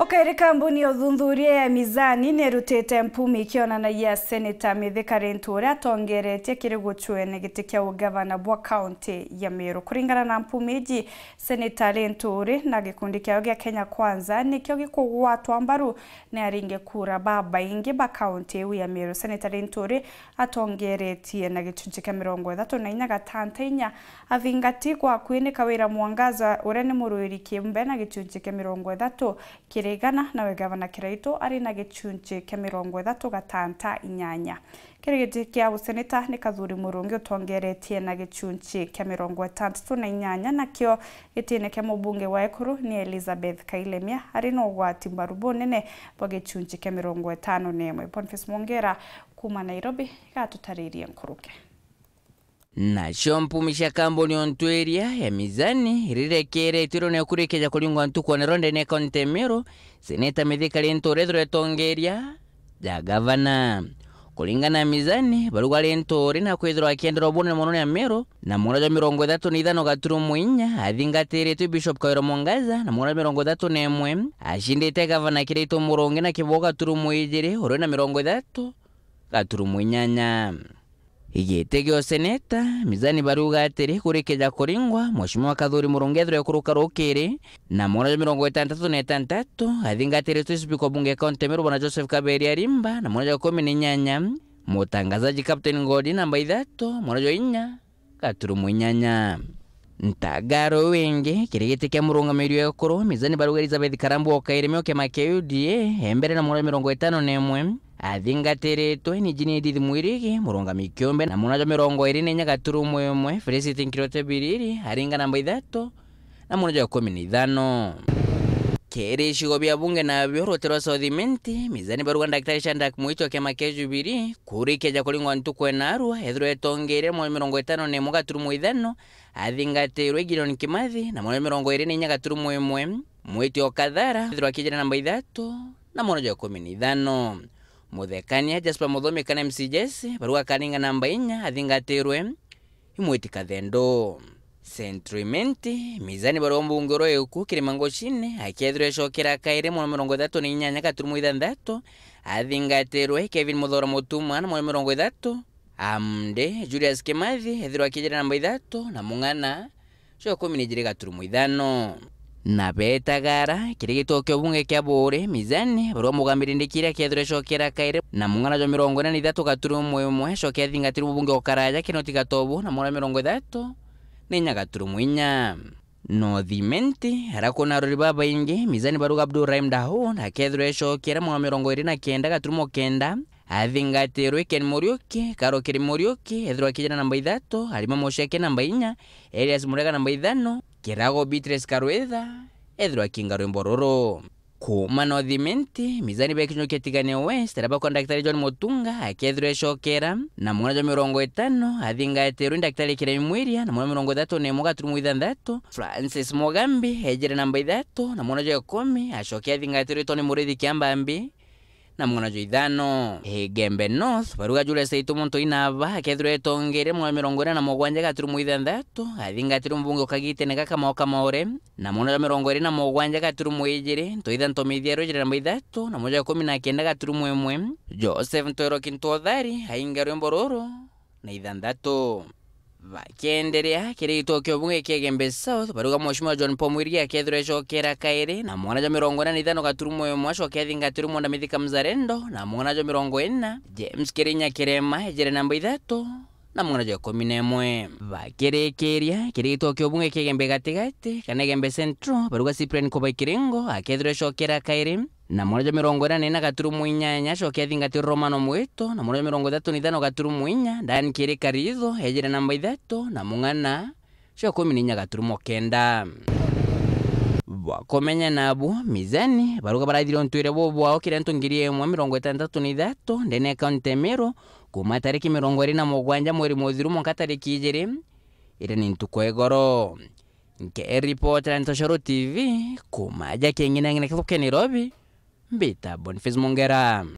Okaire kambuni ya uthuthuria ya Mizani nä ĩrutĩte mpumi ĩkĩonanagia seneta Mĩthĩka Rĩntu ũrĩa atongeretie Kĩrĩgũchwene gĩtĩ kĩa ũgavana bwa kaunti ya Meru. Kũringana na mpumi ici, Senator Rĩntu ũrĩ na gĩkundi kĩao gĩa Kenya Kwanza nĩkĩo gĩkũgwatwa mbaru nĩ aringe kura babaingĩ ba kaunti ĩu ya Meru. Senator Rĩntu ũrĩ atongeretie na gĩcunjĩ kĩa mĩrongo ĩthatũ na inya gatanta inya avingati gwa kwĩnĩka wĩra Mwangaza ũrĩa nĩ mũrũĩri kĩũmbe na gĩcunjĩ kĩa mĩrongo ĩthatũ kĩrĩ akĩringana na we gavana kiraito ari na gĩcunjĩ kĩa mĩrongo ĩthatũ gatanta inyanya kĩrĩ gĩtĩ kĩa ũseneta nĩ kathuri mũrũngi ũtongeretie na gĩcunjĩ kĩa mĩrongo ĩtandatũ na inyanya nakĩo gĩtĩinĩ kĩa mũbunge wa ikũrũ nĩ elizabeth kailemia ari no ũgwati mbaru nene bwa gĩcunjĩ kĩa mĩrongo ĩtano na ĩmwe boniface mongera kuma nairobi gatũtarĩirie nkuruke nacompumisha kamboni ontuiria ya mizani rilekere itwiro neokurikeja kulingwa ntukwa neronde ne kontemiro seneta mithikali ntuurethirwe tongeria ja gavana kulingana na mizani balugwali ntuuri na kwithirwa akienderwa bune mono ni amiro na muhula jwa mirongo ithatu ni ithano gaturumu inya athingatiriitwe bishop kawira mongaza na muhula jwa mirongo ithatu na imwe ashindite gavana kiriitwe murungi na kibogo gaturumu ijiri urwi na mirongo ithatu gaturumu inyanya ijetege seneta mizani bari ugatire kurekeja koringwa mheshimiwa kathuri murungetho ya kurukarukire na mwana mirongo itantatu na itantatu athingatirĩtwo isipika bunge kaunti miru bwana joseph kaberi arimba na mwana ikumi ni nyanya mutangazaji captain ngodi namba ithatu mwana inya gaturumu inyanya ntagaro wingi kiri giti kia murungamiri wa ukuru mizani baruga elizabeth karambu okaire mioke make uda embere na mwana mirongo itano na imwe athingatire 20 mwirigi murunga kiumbe na munajo mirongo iri na inya gaturumo imwe filisiti nkirote biriri aringa namba ithatu na munajo ikumi na ithano keri icigo bia bunge nabio rutirwa menti mizani barugwa ndakitari cia ndak mwitwa kiama kia jubiri kurikia ja kulingwa ntuku enarua ethirwa etongere mweri mirongo itano na imwe gaturumo ithano athingatirwe gideon kimathi na mweri mirongo iri na inya gaturumo imwe mwitwa okathara ethirwa akijana namba ithatu na munajo ikumi na ithano muthekania jaspa muthomi kana mcjs jess kaninga namba inya athingatirwe imwitikathe ndu sentiment mizani barua mbunge urwa yuku kirima ngochine akethirwe ecokera kairi mwana mirongo ithatu na inyanya gaturumo ithanthatu athingatirwe kevin muthoro mutumwana mwana mirongo ithatu amde julius kimathi ethirwe akijira namba ithatu na mung'ana cio gaturumo ithano na kä rä gä two kä obunge kä a mbå rä mizani barua må gamä rä ndä kä rä na mungana jo mirongo na ithatå gaturumo ä mwe sho kya dinga tiru bunge gokaraja kä no tigatobu na må ng'ana mä rongo ithatå nä inya gaturumo inya nothimenti arakona arori babaingi mizani baruga na kya dresho kera mwana mirongo iri na kenda gaturumo kenda athingatirwe ken morioki karokeri morioki ethirwa akijana namba ithatu arima moshi ake namba inya elias murega namba ithano kirago bitres Karwetha ethirwa akingaro mbororo kuuma na uthimenti mizani bekinyukia tigane west aria bakondakitari john mutunga akethirwa ecokera na mwana jwa mirongo itano athingatirwe ndaktari kiremi mwiria na mwana mirongo ithatu na imwe gaturumo ithanthatu francis mogambi ejire namba ithatu na mwana jwa ikumi acokia athingatirwe toni murithi kiambambi namwe jo ithano gembe north baruga varuga jules itumuntu inava akethirwe tongere mwa mirongo ina na mugwanja gaturumo ithanthatu athingatire mvungi ukagitene gakamao kamaore namwe jo mirongo iri na mugwanja gaturumo ijiri ntuitha ntumithia rwijiri namba ithatu namwe jo ikumi na kenda gaturumo imwe joseph ntweroki ntuothari ainga rwimbo ruru na ithanthatu vakienderea kiri itokio bunge kigembe south baruga mheshimiwa john paul mwirigi akethirwe ecokera kairi na mwonajo mirongo ina na ithano gaturumo imwe acokeethingatiru mwenda mithika mzarendo na mwonajo mirongo ena james kirinya kirema ejere namba ithatu na namwe na ikumi na imwe bakirikiria kiritwo kiobunge kigembe gatigati kana gembe central baruga cyprian kuba ikiringo akethirwe icokera kairi na mwana ja mirongo inane na gaturumu inyanya cokia thingati romano mwito na mwana ja mirongo ithatu na ithano gaturumu inya dan kiri karitho ejire namba ithatu na mung'ana ciokumi na inya gaturumu kenda bwakomenya nabo mizani baruga barathire ntwire bobwao kiria ntungiri imwe mirongo itandatu na ithatu ndene kaunti emiro kuuma tariki mirongo iri na mugwanja mweri muthiru ka tariki ijiri iri ni ntuko igoro nke eripotera ntoshoro tv kuuma ja kieng'inang'ina kithuki nairobi mbita boniface mungera